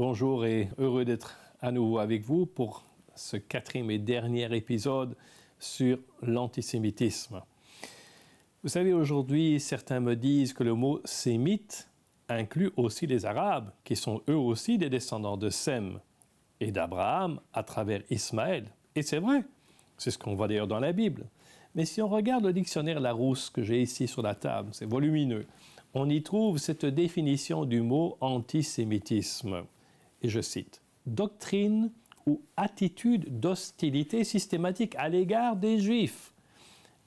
Bonjour et heureux d'être à nouveau avec vous pour ce quatrième et dernier épisode sur l'antisémitisme. Vous savez, aujourd'hui, certains me disent que le mot sémite inclut aussi les Arabes, qui sont eux aussi des descendants de Sem et d'Abraham à travers Ismaël. Et c'est vrai, c'est ce qu'on voit d'ailleurs dans la Bible. Mais si on regarde le dictionnaire Larousse que j'ai ici sur la table, c'est volumineux, on y trouve cette définition du mot antisémitisme et je cite, doctrine ou attitude d'hostilité systématique à l'égard des Juifs.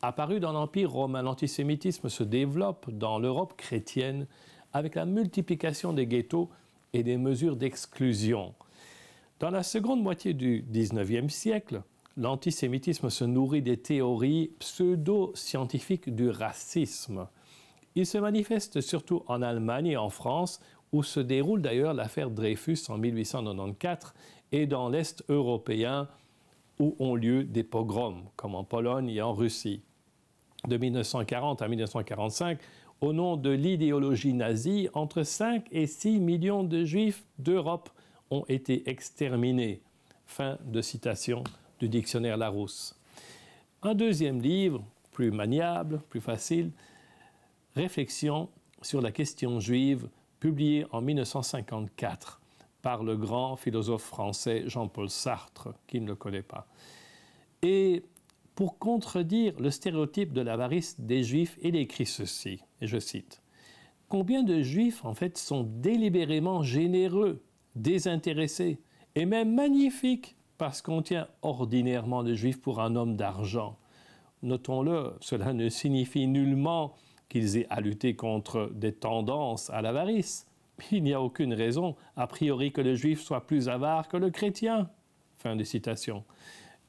Apparu dans l'Empire romain, l'antisémitisme se développe dans l'Europe chrétienne avec la multiplication des ghettos et des mesures d'exclusion. Dans la seconde moitié du 19 siècle, l'antisémitisme se nourrit des théories pseudo-scientifiques du racisme. Il se manifeste surtout en Allemagne et en France, où se déroule d'ailleurs l'affaire Dreyfus en 1894 et dans l'Est européen où ont lieu des pogroms, comme en Pologne et en Russie. De 1940 à 1945, au nom de l'idéologie nazie, entre 5 et 6 millions de Juifs d'Europe ont été exterminés. Fin de citation du dictionnaire Larousse. Un deuxième livre, plus maniable, plus facile, Réflexion sur la question juive publié en 1954 par le grand philosophe français Jean-Paul Sartre, qui ne le connaît pas. Et pour contredire le stéréotype de l'avarice des Juifs, il écrit ceci, et je cite, Combien de Juifs, en fait, sont délibérément généreux, désintéressés, et même magnifiques, parce qu'on tient ordinairement le Juifs pour un homme d'argent. Notons-le, cela ne signifie nullement qu'ils aient à lutter contre des tendances à l'avarice. Il n'y a aucune raison, a priori, que le juif soit plus avare que le chrétien. Fin de citation.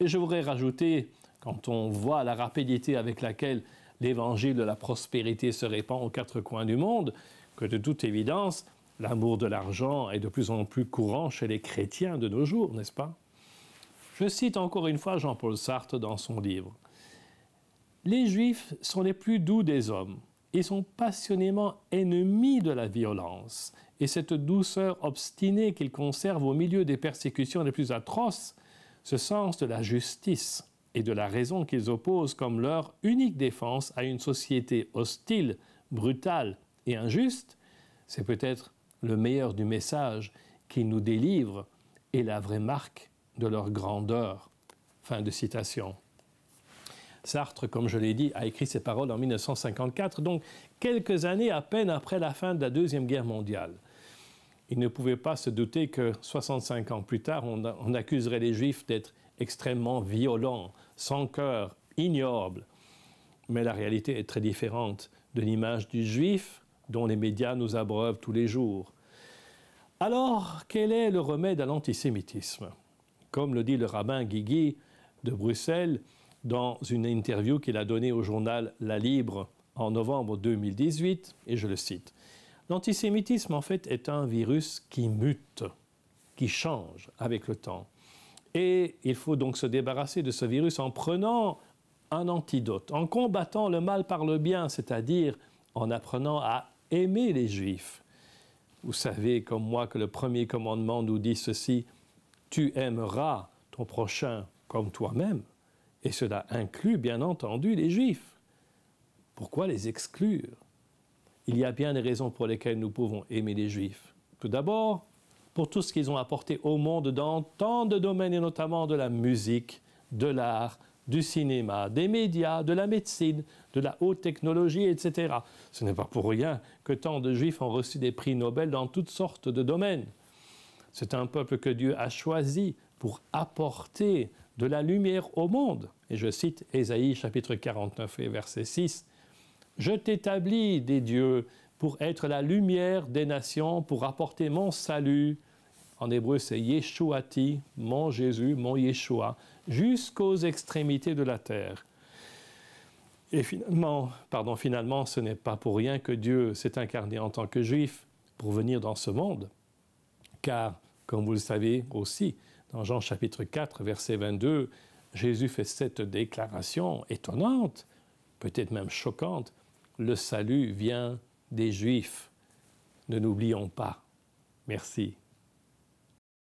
Et je voudrais rajouter, quand on voit la rapidité avec laquelle l'évangile de la prospérité se répand aux quatre coins du monde, que de toute évidence, l'amour de l'argent est de plus en plus courant chez les chrétiens de nos jours, n'est-ce pas Je cite encore une fois Jean-Paul Sartre dans son livre. Les Juifs sont les plus doux des hommes. Ils sont passionnément ennemis de la violence. Et cette douceur obstinée qu'ils conservent au milieu des persécutions les plus atroces, ce sens de la justice et de la raison qu'ils opposent comme leur unique défense à une société hostile, brutale et injuste, c'est peut-être le meilleur du message qu'ils nous délivrent et la vraie marque de leur grandeur. Fin de citation. Sartre, comme je l'ai dit, a écrit ces paroles en 1954, donc quelques années à peine après la fin de la Deuxième Guerre mondiale. Il ne pouvait pas se douter que 65 ans plus tard, on, accuserait les Juifs d'être extrêmement violents, sans cœur, ignobles. Mais la réalité est très différente de l'image du Juif dont les médias nous abreuvent tous les jours. Alors, quel est le remède à l'antisémitisme Comme le dit le rabbin Guigui de Bruxelles, dans une interview qu'il a donnée au journal La Libre en novembre 2018, et je le cite. L'antisémitisme, en fait, est un virus qui mute, qui change avec le temps. Et il faut donc se débarrasser de ce virus en prenant un antidote, en combattant le mal par le bien, c'est-à-dire en apprenant à aimer les Juifs. Vous savez comme moi que le premier commandement nous dit ceci, tu aimeras ton prochain comme toi-même. Et cela inclut bien entendu les juifs. Pourquoi les exclure Il y a bien des raisons pour lesquelles nous pouvons aimer les juifs. Tout d'abord, pour tout ce qu'ils ont apporté au monde dans tant de domaines, et notamment de la musique, de l'art, du cinéma, des médias, de la médecine, de la haute technologie, etc. Ce n'est pas pour rien que tant de juifs ont reçu des prix Nobel dans toutes sortes de domaines. C'est un peuple que Dieu a choisi pour apporter de la lumière au monde. Et je cite Ésaïe chapitre 49 et verset 6. Je t'établis des dieux pour être la lumière des nations, pour apporter mon salut. En hébreu, c'est Yeshuati, mon Jésus, mon Yeshua, jusqu'aux extrémités de la terre. Et finalement, pardon, finalement, ce n'est pas pour rien que Dieu s'est incarné en tant que juif pour venir dans ce monde. Car, comme vous le savez aussi, dans Jean chapitre 4, verset 22, Jésus fait cette déclaration étonnante, peut-être même choquante. Le salut vient des Juifs. Ne n'oublions pas. Merci.